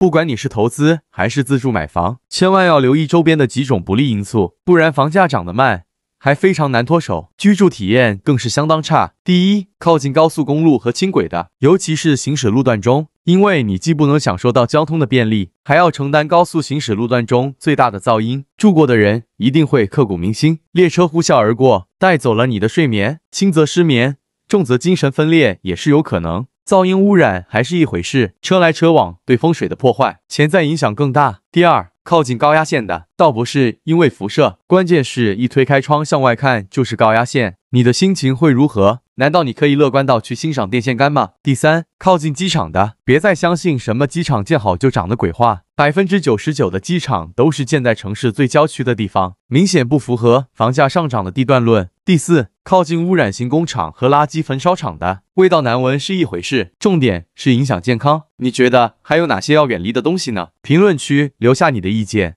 不管你是投资还是自住买房，千万要留意周边的几种不利因素，不然房价涨得慢，还非常难脱手，居住体验更是相当差。第一，靠近高速公路和轻轨的，尤其是行驶路段中，因为你既不能享受到交通的便利，还要承担高速行驶路段中最大的噪音，住过的人一定会刻骨铭心。列车呼啸而过，带走了你的睡眠，轻则失眠，重则精神分裂也是有可能。噪音污染还是一回事，车来车往对风水的破坏潜在影响更大。第二，靠近高压线的倒不是因为辐射，关键是，一推开窗向外看就是高压线，你的心情会如何？难道你可以乐观到去欣赏电线杆吗？第三，靠近机场的，别再相信什么机场建好就涨的鬼话，百分之九十九的机场都是建在城市最郊区的地方，明显不符合房价上涨的地段论。第四，靠近污染型工厂和垃圾焚烧厂的，味道难闻是一回事，重点是影响健康。你觉得还有哪些要远离的东西呢？评论区留下你的意见。